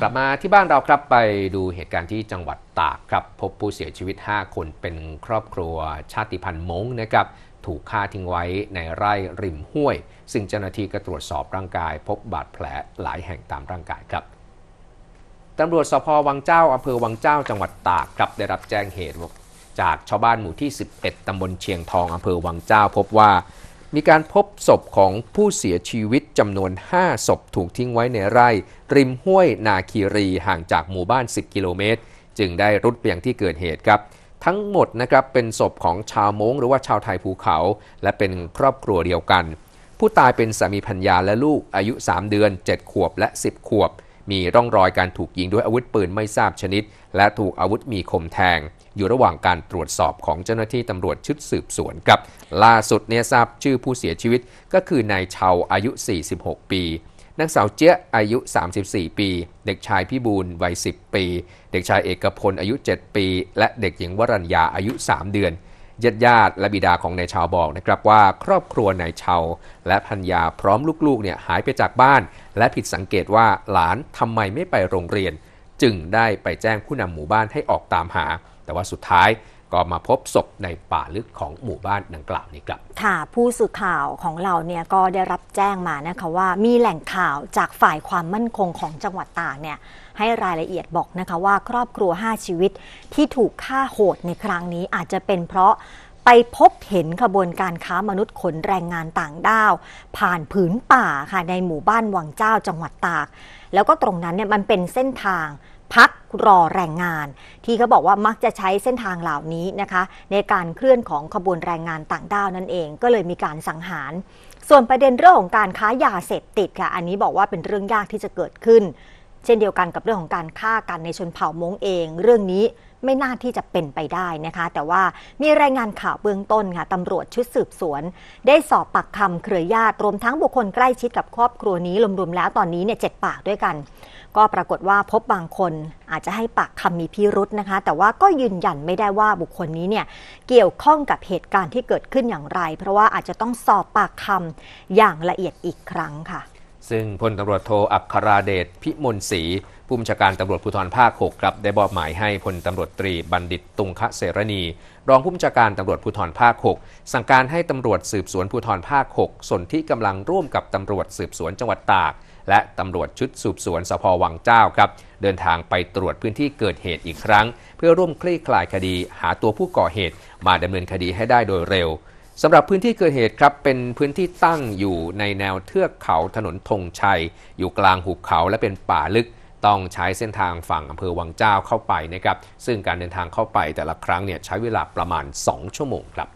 กลับมาที่บ้านเราครับไปดูเหตุการณ์ที่จังหวัดตากครับพบผู้เสียชีวิต 5 คนเป็นครอบครัวชาติพันธุ์ม้งนะครับ ถูกฆ่าทิ้งไว้ในไร่ริมห้วย ซึ่งเจ้าหน้าที่ก็ตรวจสอบร่างกายพบบาดแผลหลายแห่งตามร่างกายครับ ตำรวจสพวังเจ้าอำเภอวังเจ้า จังหวัดตากครับได้รับแจ้งเหตุ จากชาวบ้านหมู่ที่ 11ตำบลเชียงทองอำเภอวังเจ้าพบว่ามีการพบศพของผู้เสียชีวิตจำนวน 5ศพถูกทิ้งไว้ในไร่ ริมห้วยนาคีรีห่างจากหมู่บ้าน 10 กิโลเมตร จึงได้รุดเปียงที่เกิดเหตุครับ ทั้งหมดนะครับเป็นศพของชาวมงหรือว่าชาวไทยภูเขา และเป็นครอบครัวเดียวกัน ผู้ตายเป็นสามีพัญญาและลูกอายุ 3 เดือน 7 ขวบและ 10 ขวบมีร่องรอยการถูกยิงด้วยอาวุธปืนไม่ทราบชนิด และถูกอาวุธมีคมแทง อยู่ระหว่างการตรวจสอบของเจ้าหน้าที่ตำรวจชุดสืบสวนครับ ล่าสุดเนี่ยทราบชื่อผู้เสียชีวิตก็คือนายเฉาอายุ 46 ปีนางสาวเจ๊ยอายุ 34 ปี เด็กชายพิบูลวัย 10 ปี เด็กชายเอกพลอายุ 7 ปี และเด็กหญิงวรัญญาอายุ 3 เดือนญาติญาติและบิดาของนายชาวบอกนะครับว่าครอบครัวนายชาวและพันยาพร้อมลูกๆเนี่ยหายไปจากบ้าน และผิดสังเกตว่าหลานทำไมไม่ไปโรงเรียน จึงได้ไปแจ้งผู้นำหมู่บ้านให้ออกตามหา แต่ว่าสุดท้ายก็มาพบศพในป่าลึกของหมู่บ้านดังกล่าวนี้ครับ ค่ะ ผู้สื่อข่าวของเราเนี่ยก็ได้รับแจ้งมานะคะว่ามีแหล่งข่าวจากฝ่ายความมั่นคงของจังหวัดตากเนี่ยให้รายละเอียดบอกนะคะว่าครอบครัว 5 ชีวิตที่ถูกฆ่าโหดในครั้งนี้อาจจะเป็นเพราะไปพบเห็นขบวนการค้ามนุษย์ขนแรงงานต่างด้าว ผ่านผืนป่าค่ะในหมู่บ้านวังเจ้าจังหวัดตาก แล้วก็ตรงนั้นเนี่ยมันเป็นเส้นทางพักรอแรงงาน ที่เขาบอกว่ามักจะใช้เส้นทางเหล่านี้นะคะ ในการเคลื่อนของขบวนแรงงานต่างด้าวนั่นเองก็เลยมีการสังหาร ส่วนประเด็นเรื่องของการค้ายาเสพติดค่ะ อันนี้บอกว่าเป็นเรื่องยากที่จะเกิดขึ้นเช่นเดียวกันกับเรื่องของการฆ่ากันในชนเผ่าม้งเอง เรื่องนี้ไม่น่าที่จะเป็นไปได้นะคะ แต่ว่ามีรายงานข่าวเบื้องต้นค่ะตำรวจชุดสืบสวน ได้สอบปากคำเครือญาติรวมทั้งบุคคลใกล้ชิดกับครอบครัวนี้รวมๆแล้วตอนนี้ เนี่ยเจ็ดปากด้วยกัน ก็ปรากฏว่าพบบางคนอาจจะให้ปากคำมีพิรุษนะคะ แต่ว่าก็ยืนยันไม่ได้ว่าบุคคลนี้เนี่ยเกี่ยวข้องกับเหตุการณ์ที่เกิดขึ้นอย่างไร เพราะว่าอาจจะต้องสอบปากคำอย่างละเอียดอีกครั้งค่ะซึ่งพลตารวจโทอัคราเดชพิมลศรีผู้บัญชาการตำรวจภูธรภาค6ครับได้บอบหมายให้พลตำรวจตรีบัณฑิตตุงคะเสรณี รองผู้บัญชาการตำรวจภูธรภาค6สั่งการให้ตำรวจสืบสวนภูธรภาค6ส่วนที่กำลังร่วมกับตำรวจสืบสวนจังหวัดตาก และตำรวจชุดสืบสวนสพวังเจ้าครับ เดินทางไปตรวจพื้นที่เกิดเหตุอีกครั้ง เพื่อร่วมคลี่คลายคดีหาตัวผู้ก่อเหตุมาดำเนินคดีให้ได้โดยเร็วสำหรับพื้นที่เกิดเหตุครับ เป็นพื้นที่ตั้งอยู่ในแนวเทือกเขาถนนธงชัย อยู่กลางหุบเขาและเป็นป่าลึกต้องใช้เส้นทางฝั่งอำเภอวังเจ้าเข้าไปนะครับ ซึ่งการเดินทางเข้าไปแต่ละครั้งเนี่ยใช้เวลาประมาณ 2 ชั่วโมงครับ